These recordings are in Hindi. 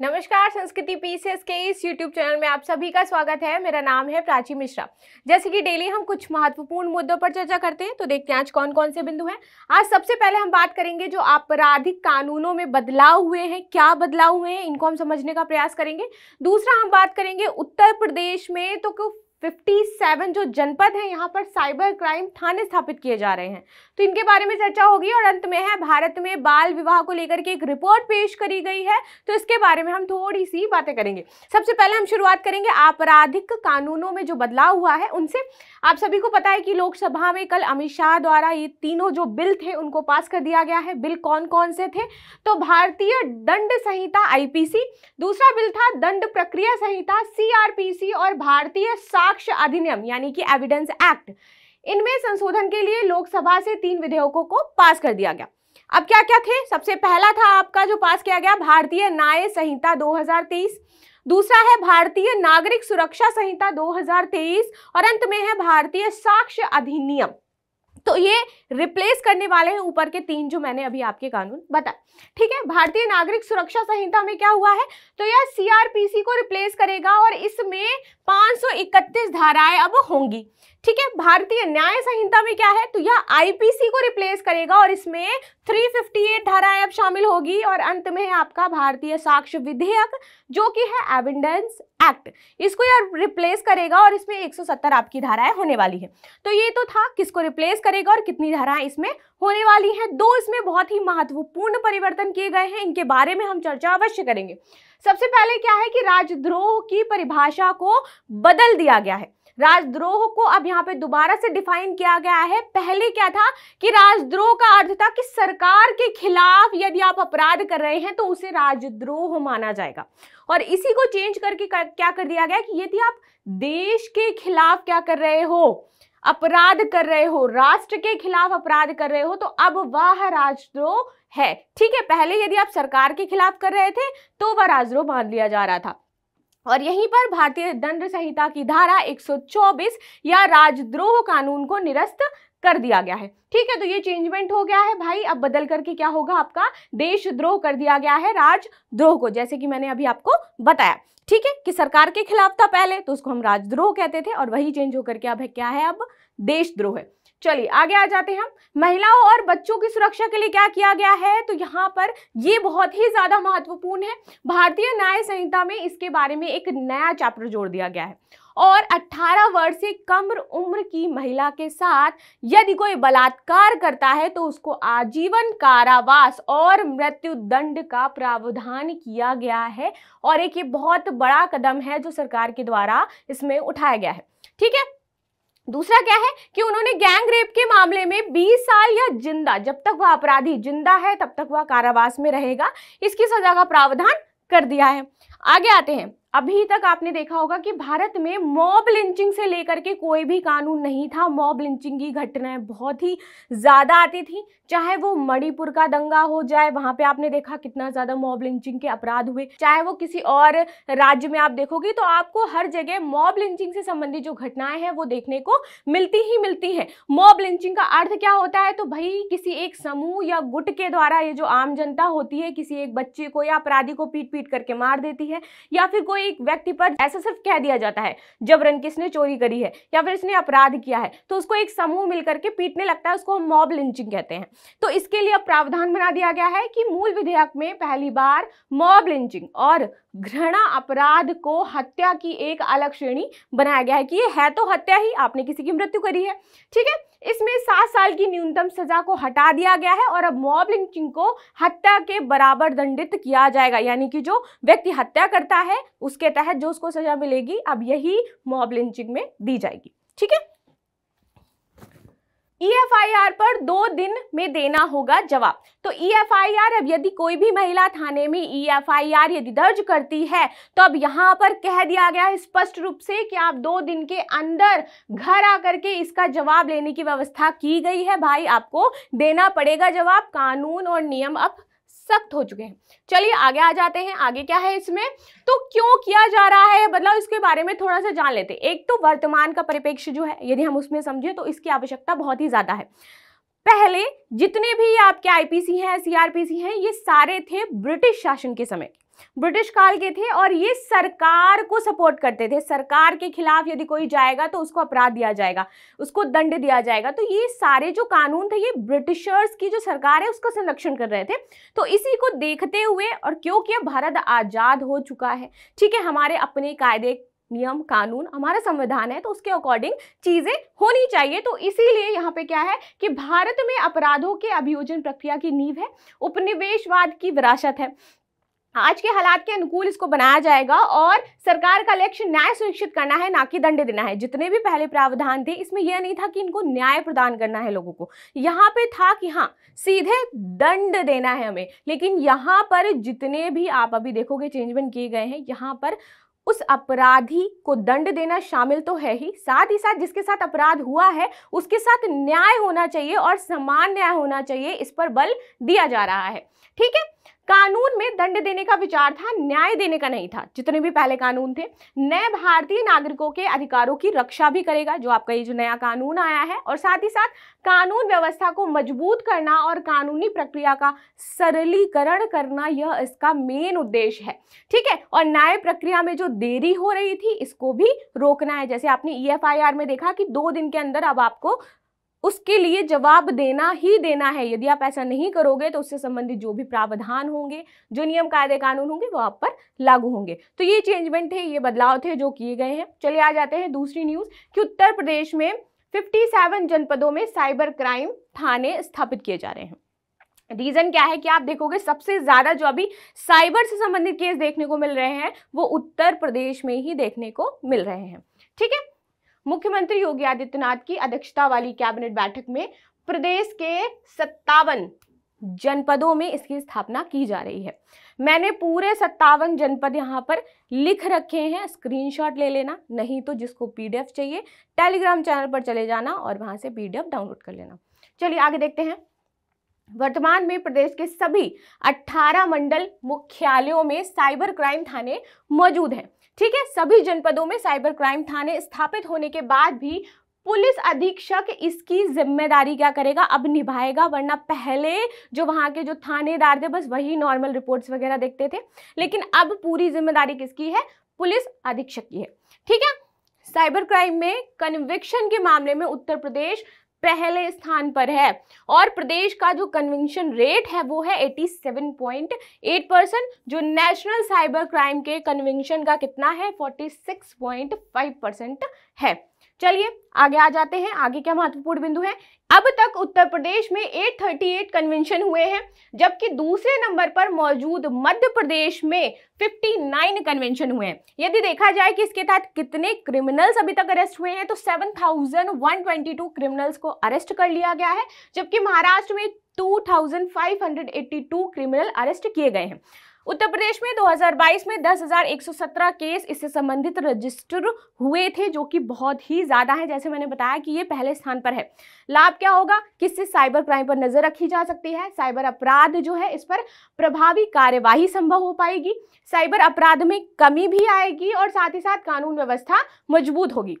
नमस्कार संस्कृति पीसीएस के इस यूट्यूब चैनल में आप सभी का स्वागत है मेरा नाम है प्राची मिश्रा जैसे कि डेली हम कुछ महत्वपूर्ण मुद्दों पर चर्चा करते हैं तो देखते हैं आज कौन कौन से बिंदु हैं आज सबसे पहले हम बात करेंगे जो आपराधिक कानूनों में बदलाव हुए हैं क्या बदलाव हुए हैं इनको हम समझने का प्रयास करेंगे दूसरा हम बात करेंगे उत्तर प्रदेश में तो 57 जो जनपद हैं यहाँ पर साइबर क्राइम थाने स्थापित किए जा रहे हैं तो इनके बारे में चर्चा होगी और अंत में है भारत में बाल विवाह को लेकर के एक रिपोर्ट पेश करी गई है तो इसके बारे में हम थोड़ी सी बातें करेंगे सबसे पहले हम शुरुआत करेंगे आपराधिक कानूनों में जो बदलाव हुआ है उनसे आप सभी को पता है कि लोकसभा में कल अमित शाह द्वारा ये तीनों जो बिल थे उनको पास कर दिया गया है बिल कौन कौन से थे तो भारतीय दंड संहिता आईपीसी दूसरा बिल था दंड प्रक्रिया संहिता सीआरपीसी और भारतीय सा साक्ष्य अधिनियम यानी कि एविडेंस एक्ट इनमें संशोधन के लिए लोकसभा से तीन विधेयकों को पास कर दिया गया अब क्या क्या थे सबसे पहला था आपका जो पास किया गया भारतीय न्याय संहिता 2023 दूसरा है भारतीय नागरिक सुरक्षा संहिता 2023 और अंत में है भारतीय साक्ष्य अधिनियम तो ये रिप्लेस करने वाले हैं ऊपर के तीन जो मैंने अभी आपके कानून बताए ठीक है भारतीय नागरिक सुरक्षा संहिता में क्या हुआ है तो यह सीआरपीसी को रिप्लेस करेगा और इसमें 531 धाराएं अब होंगी ठीक है भारतीय न्याय संहिता में क्या है तो यह आईपीसी को रिप्लेस करेगा और इसमें 358 धाराएं अब शामिल होगी और अंत में है आपका भारतीय साक्ष्य विधेयक जो कि है एविडेंस एक्ट इसको यह रिप्लेस करेगा और इसमें 170 आपकी धाराएं होने वाली है तो ये तो था किसको रिप्लेस करेगा और कितनी धाराएं इसमें होने वाली हैं दो इसमें बहुत ही महत्वपूर्ण परिवर्तन किए गए हैं इनके बारे में हम चर्चा अवश्य करेंगे सबसे पहले क्या है कि राजद्रोह की परिभाषा को बदल दिया गया है राजद्रोह को अब यहाँ पे दोबारा से डिफाइन किया गया है पहले क्या था कि राजद्रोह का अर्थ था कि सरकार के खिलाफ यदि आप अपराध कर रहे हैं तो उसे राजद्रोह माना जाएगा और इसी को चेंज करके कर, क्या कर दिया गया कि यदि आप देश के खिलाफ क्या कर रहे हो अपराध कर रहे हो राष्ट्र के खिलाफ अपराध कर रहे हो तो अब वह राजद्रोह है ठीक है पहले यदि आप सरकार के खिलाफ कर रहे थे तो वह राजद्रोह मान लिया जा रहा था और यहीं पर भारतीय दंड संहिता की धारा 124 या राजद्रोह कानून को निरस्त कर दिया गया है ठीक है तो ये चेंजमेंट हो गया है भाई अब बदल करके क्या होगा आपका देशद्रोह कर दिया गया है राजद्रोह को जैसे कि मैंने अभी आपको बताया ठीक है कि सरकार के खिलाफ था पहले तो उसको हम राजद्रोह कहते थे और वही चेंज होकर के अब है क्या है अब देशद्रोह है चलिए आगे आ जाते हैं महिलाओं और बच्चों की सुरक्षा के लिए क्या किया गया है तो यहाँ पर ये बहुत ही ज़्यादा महत्वपूर्ण है भारतीय न्याय संहिता में इसके बारे में एक नया चैप्टर जोड़ दिया गया है और 18 वर्ष से कम उम्र की महिला के साथ यदि कोई बलात्कार करता है तो उसको आजीवन कारावास और मृत्यु दंड का प्रावधान किया गया है और एक ये बहुत बड़ा कदम है जो सरकार के द्वारा इसमें उठाया गया है ठीक है दूसरा क्या है कि उन्होंने गैंग रेप के मामले में 20 साल या जिंदा जब तक वह अपराधी जिंदा है तब तक वह कारावास में रहेगा इसकी सजा का प्रावधान कर दिया है आगे आते हैं अभी तक आपने देखा होगा कि भारत में मॉब लिंचिंग से लेकर के कोई भी कानून नहीं था मॉब लिंचिंग की घटनाएं बहुत ही ज़्यादा आती थी चाहे वो मणिपुर का दंगा हो जाए वहाँ पे आपने देखा कितना ज़्यादा मॉब लिंचिंग के अपराध हुए चाहे वो किसी और राज्य में आप देखोगे तो आपको हर जगह मॉब लिंचिंग से संबंधित जो घटनाएं हैं वो देखने को मिलती ही मिलती हैं मॉब लिंचिंग का अर्थ क्या होता है तो भाई किसी एक समूह या गुट के द्वारा ये जो आम जनता होती है किसी एक बच्चे को या अपराधी को पीट पीट करके मार देती है है या फिर कोई एक व्यक्ति पर ऐसा सिर्फ कह दिया जाता है जबरन किसने चोरी करी है या फिर इसने अपराध किया है तो उसको एक समूह मिलकर के पीटने लगता है उसको हम मॉब लिंचिंग कहते हैं तो इसके लिए अब प्रावधान बना दिया गया है कि मूल विधेयक में पहली बार मॉब लिंचिंग और घृणा अपराध को हत्या की एक अलग श्रेणी बनाया गया है कि ये है तो हत्या ही आपने किसी की मृत्यु करी है ठीक है इसमें सात साल की न्यूनतम सजा को हटा दिया गया है और अब मॉब लिंचिंग को हत्या के बराबर दंडित किया जाएगा यानी कि जो व्यक्ति हत्या करता है उसके तहत जो उसको सजा मिलेगी अब यही मॉब लिंचिंग में दी जाएगी ठीक है ईएफआईआर e पर दो दिन में देना होगा जवाब तो ईएफआईआर e अब यदि कोई भी महिला थाने में ईएफआईआर e यदि दर्ज करती है तो अब यहाँ पर कह दिया गया है स्पष्ट रूप से कि आप दो दिन के अंदर घर आकर के इसका जवाब लेने की व्यवस्था की गई है भाई आपको देना पड़ेगा जवाब कानून और नियम अब सख्त हो चुके हैं चलिए आगे आ जाते हैं आगे क्या है इसमें तो क्यों किया जा रहा है बदलाव मतलब इसके बारे में थोड़ा सा जान लेते हैं एक तो वर्तमान का परिपेक्ष जो है यदि हम उसमें समझें तो इसकी आवश्यकता बहुत ही ज़्यादा है पहले जितने भी आपके आईपीसी हैं सीआरपीसी हैं ये सारे थे ब्रिटिश शासन के समय ब्रिटिश काल के थे और ये सरकार को सपोर्ट करते थे सरकार के खिलाफ यदि कोई जाएगा तो उसको अपराध दिया जाएगा उसको दंड दिया जाएगा तो ये सारे जो कानून थे ये ब्रिटिशर्स की जो सरकार है उसका संरक्षण कर रहे थे तो इसी को देखते हुए और क्योंकि अब भारत आज़ाद हो चुका है ठीक है हमारे अपने कायदे नियम कानून हमारा संविधान है तो उसके अकॉर्डिंग चीज़ें होनी चाहिए तो इसीलिए यहाँ पे क्या है कि भारत में अपराधों के अभियोजन प्रक्रिया की नींव है उपनिवेशवाद की विरासत है आज के हालात के अनुकूल इसको बनाया जाएगा और सरकार का लक्ष्य न्याय सुनिश्चित करना है ना कि दंड देना है जितने भी पहले प्रावधान थे इसमें यह नहीं था कि इनको न्याय प्रदान करना है लोगों को यहाँ पे था कि हाँ सीधे दंड देना है हमें लेकिन यहाँ पर जितने भी आप अभी देखोगे चेंजमेंट किए गए हैं यहाँ पर उस अपराधी को दंड देना शामिल तो है ही साथ ही साथ जिसके साथ अपराध हुआ है उसके साथ न्याय होना चाहिए और समान न्याय होना चाहिए इस पर बल दिया जा रहा है ठीक है कानून में दंड देने का विचार था न्याय देने का नहीं था जितने भी पहले कानून थे नए भारतीय नागरिकों के अधिकारों की रक्षा भी करेगा जो आपका ये जो नया कानून आया है और साथ ही साथ कानून व्यवस्था को मजबूत करना और कानूनी प्रक्रिया का सरलीकरण करना यह इसका मेन उद्देश्य है ठीक है और न्याय प्रक्रिया में जो देरी हो रही थी इसको भी रोकना है जैसे आपने ई e में देखा कि दो दिन के अंदर अब आपको उसके लिए जवाब देना ही देना है यदि आप ऐसा नहीं करोगे तो उससे संबंधित जो भी प्रावधान होंगे जो नियम कायदे कानून होंगे वो आप पर लागू होंगे तो ये चेंजमेंट थे ये बदलाव थे जो किए गए हैं चले आ जाते हैं दूसरी न्यूज़ कि उत्तर प्रदेश में 57 जनपदों में साइबर क्राइम थाने स्थापित किए जा रहे हैं रीजन क्या है कि आप देखोगे सबसे ज्यादा जो अभी साइबर से संबंधित केस देखने को मिल रहे हैं वो उत्तर प्रदेश में ही देखने को मिल रहे हैं ठीक है मुख्यमंत्री योगी आदित्यनाथ की अध्यक्षता वाली कैबिनेट बैठक में प्रदेश के सत्तावन जनपदों में इसकी स्थापना की जा रही है मैंने पूरे सत्तावन जनपद यहाँ पर लिख रखे हैं स्क्रीनशॉट ले लेना नहीं तो जिसको पीडीएफ चाहिए टेलीग्राम चैनल पर चले जाना और वहाँ से पीडीएफ डाउनलोड कर लेना चलिए आगे देखते हैं वर्तमान में प्रदेश के सभी 18 मंडल मुख्यालयों में साइबर क्राइम थाने मौजूद हैं ठीक है सभी जनपदों में साइबर क्राइम थाने स्थापित होने के बाद भी पुलिस अधीक्षक इसकी जिम्मेदारी क्या करेगा अब निभाएगा वरना पहले जो वहां के जो थानेदार थे बस वही नॉर्मल रिपोर्ट्स वगैरह देखते थे लेकिन अब पूरी जिम्मेदारी किसकी है पुलिस अधीक्षक की है ठीक है साइबर क्राइम में कन्विक्शन के मामले में उत्तर प्रदेश पहले स्थान पर है और प्रदेश का जो कन्विंशन रेट है वो है 87.8 परसेंट जो नेशनल साइबर क्राइम के कन्विंशन का कितना है 46.5 परसेंट है चलिए आगे आ जाते हैं आगे क्या महत्वपूर्ण बिंदु है अब तक उत्तर प्रदेश में 838 कन्वेंशन हुए हैं जबकि दूसरे नंबर पर मौजूद मध्य प्रदेश में 59 कन्वेंशन हुए हैं यदि देखा जाए कि इसके तहत कितने क्रिमिनल्स अभी तक अरेस्ट हुए हैं तो 7,122 क्रिमिनल्स को अरेस्ट कर लिया गया है जबकि महाराष्ट्र में 2,582 क्रिमिनल अरेस्ट किए गए हैं उत्तर प्रदेश में 2022 में 10,117 केस इससे संबंधित रजिस्टर हुए थे जो कि बहुत ही ज़्यादा है जैसे मैंने बताया कि ये पहले स्थान पर है लाभ क्या होगा किससे साइबर क्राइम पर नज़र रखी जा सकती है साइबर अपराध जो है इस पर प्रभावी कार्यवाही संभव हो पाएगी साइबर अपराध में कमी भी आएगी और साथ ही साथ कानून व्यवस्था मजबूत होगी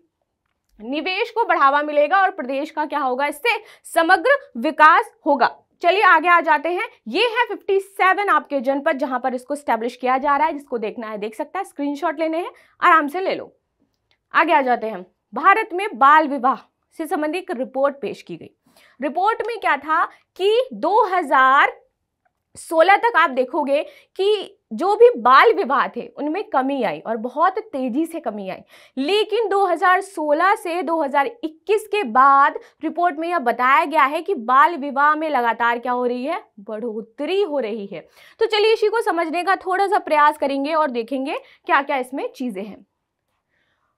निवेश को बढ़ावा मिलेगा और प्रदेश का क्या होगा इससे समग्र विकास होगा चलिए आगे आ जाते हैं ये है 57 आपके जनपद जहां पर इसको स्टैब्लिश किया जा रहा है जिसको देखना है देख सकता है स्क्रीनशॉट लेने हैं आराम से ले लो आगे आ जाते हैं भारत में बाल विवाह से संबंधित एक रिपोर्ट पेश की गई रिपोर्ट में क्या था कि सोलह तक आप देखोगे कि जो भी बाल विवाह थे उनमें कमी आई और बहुत तेजी से कमी आई लेकिन 2016 से 2021 के बाद रिपोर्ट में यह बताया गया है कि बाल विवाह में लगातार क्या हो रही है बढ़ोतरी हो रही है तो चलिए इसी को समझने का थोड़ा सा प्रयास करेंगे और देखेंगे क्या क्या इसमें चीज़ें हैं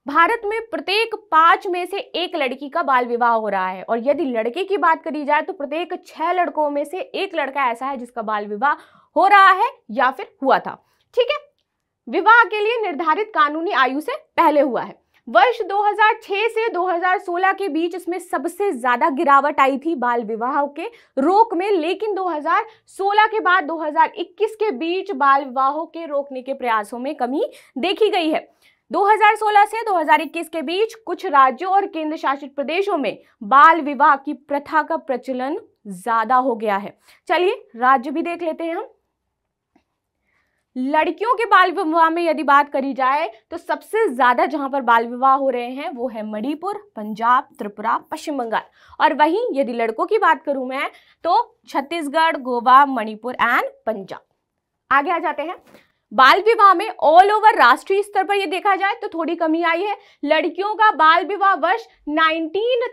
भारत में प्रत्येक पांच में से एक लड़की का बाल विवाह हो रहा है और यदि लड़के की बात करी जाए तो प्रत्येक छह लड़कों में से एक लड़का ऐसा है जिसका बाल विवाह हो रहा है या फिर हुआ था ठीक है विवाह के लिए निर्धारित कानूनी आयु से पहले हुआ है वर्ष 2006 से 2016 के बीच इसमें सबसे ज्यादा गिरावट आई थी बाल विवाह के रोक में लेकिन 2016 के बाद 2021 के बीच बाल विवाहों के रोकने के प्रयासों में कमी देखी गई है 2016 से 2021 के बीच कुछ राज्यों और केंद्र शासित प्रदेशों में बाल विवाह की प्रथा का प्रचलन ज्यादा हो गया है चलिए राज्य भी देख लेते हैं हम लड़कियों के बाल विवाह में यदि बात करी जाए तो सबसे ज्यादा जहां पर बाल विवाह हो रहे हैं वो है मणिपुर पंजाब त्रिपुरा पश्चिम बंगाल और वहीं यदि लड़कों की बात करूं मैं तो छत्तीसगढ़ गोवा मणिपुर एंड पंजाब आगे आ जाते हैं बाल विवाह में ऑल ओवर राष्ट्रीय स्तर पर यह देखा जाए तो थोड़ी कमी आई है लड़कियों का बाल विवाह वर्ष 19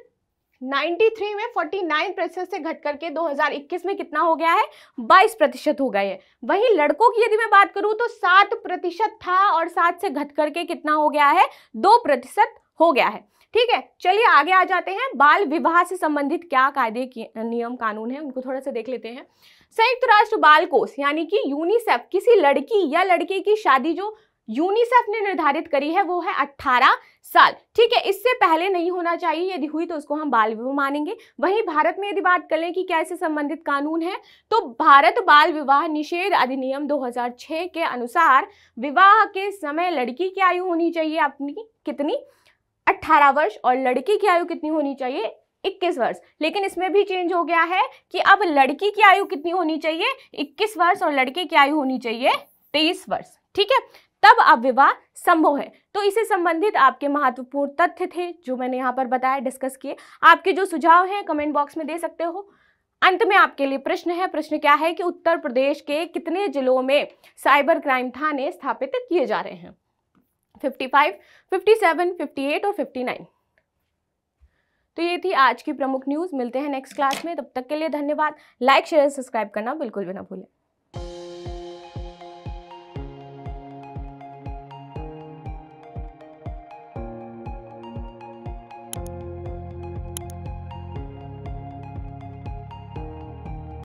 93 में 49 प्रतिशत से घट करके 2021 में कितना हो गया है 22 प्रतिशत हो गए वहीं लड़कों की यदि मैं बात करूं तो 7 प्रतिशत था और 7 से घट करके कितना हो गया है 2 प्रतिशत हो गया है ठीक है चलिए आगे आ जाते हैं बाल विवाह से संबंधित क्या कायदे नियम कानून है उनको थोड़ा सा देख लेते हैं संयुक्त राष्ट्र बाल कोष यानी कि यूनिसेफ किसी लड़की या लड़के की शादी जो यूनिसेफ ने निर्धारित करी है वो है 18 साल ठीक है इससे पहले नहीं होना चाहिए यदि हुई तो उसको हम बाल विवाह मानेंगे वहीं भारत में यदि बात करें कि क्या इससे संबंधित कानून है तो भारत बाल विवाह निषेध अधिनियम 2006 के अनुसार विवाह के समय लड़की की आयु होनी चाहिए अपनी कितनी 18 वर्ष और लड़की की आयु कितनी होनी चाहिए इक्कीस वर्ष लेकिन इसमें भी चेंज हो गया है कि अब लड़की की आयु कितनी होनी चाहिए इक्कीस वर्ष और लड़के की आयु होनी चाहिए तेईस वर्ष ठीक है तब अब विवाह संभव है तो इसे संबंधित आपके महत्वपूर्ण तथ्य थे जो मैंने यहाँ पर बताया डिस्कस किए आपके जो सुझाव हैं कमेंट बॉक्स में दे सकते हो अंत में आपके लिए प्रश्न है प्रश्न क्या है कि उत्तर प्रदेश के कितने जिलों में साइबर क्राइम थाने स्थापित किए जा रहे हैं 55, 57, 58 और 59 तो ये थी आज की प्रमुख न्यूज़ मिलते हैं नेक्स्ट क्लास में तब तक के लिए धन्यवाद लाइक शेयर सब्सक्राइब करना बिल्कुल भी ना भूलें